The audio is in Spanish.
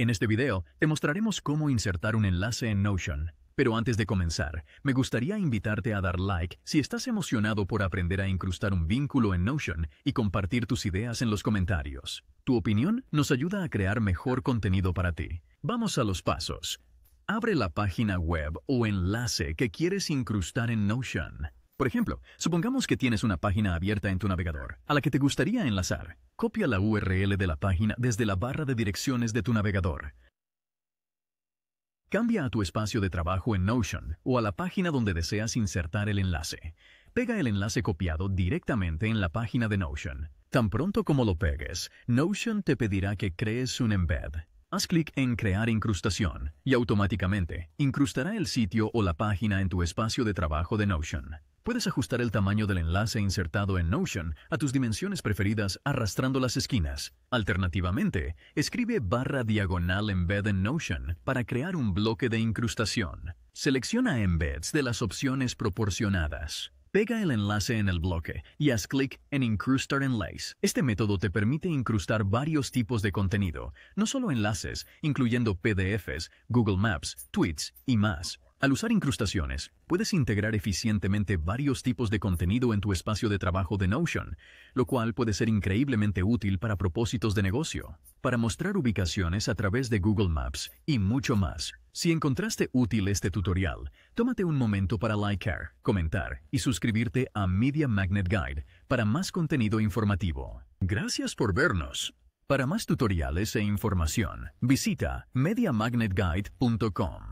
En este video te mostraremos cómo insertar un enlace en Notion. Pero antes de comenzar, me gustaría invitarte a dar like si estás emocionado por aprender a incrustar un vínculo en Notion y compartir tus ideas en los comentarios. Tu opinión nos ayuda a crear mejor contenido para ti. Vamos a los pasos. Abre la página web o enlace que quieres incrustar en Notion. Por ejemplo, supongamos que tienes una página abierta en tu navegador a la que te gustaría enlazar. Copia la URL de la página desde la barra de direcciones de tu navegador. Cambia a tu espacio de trabajo en Notion o a la página donde deseas insertar el enlace. Pega el enlace copiado directamente en la página de Notion. Tan pronto como lo pegues, Notion te pedirá que crees un embed. Haz clic en Crear incrustación y automáticamente incrustará el sitio o la página en tu espacio de trabajo de Notion. Puedes ajustar el tamaño del enlace insertado en Notion a tus dimensiones preferidas arrastrando las esquinas. Alternativamente, escribe barra diagonal embed en Notion para crear un bloque de incrustación. Selecciona embeds de las opciones proporcionadas. Pega el enlace en el bloque y haz clic en Incrustar Enlace. Este método te permite incrustar varios tipos de contenido, no solo enlaces, incluyendo PDFs, Google Maps, tweets y más. Al usar incrustaciones, puedes integrar eficientemente varios tipos de contenido en tu espacio de trabajo de Notion, lo cual puede ser increíblemente útil para propósitos de negocio, para mostrar ubicaciones a través de Google Maps y mucho más. Si encontraste útil este tutorial, tómate un momento para likear, comentar y suscribirte a Media Magnet Guide para más contenido informativo. Gracias por vernos. Para más tutoriales e información, visita MediaMagnetGuide.com.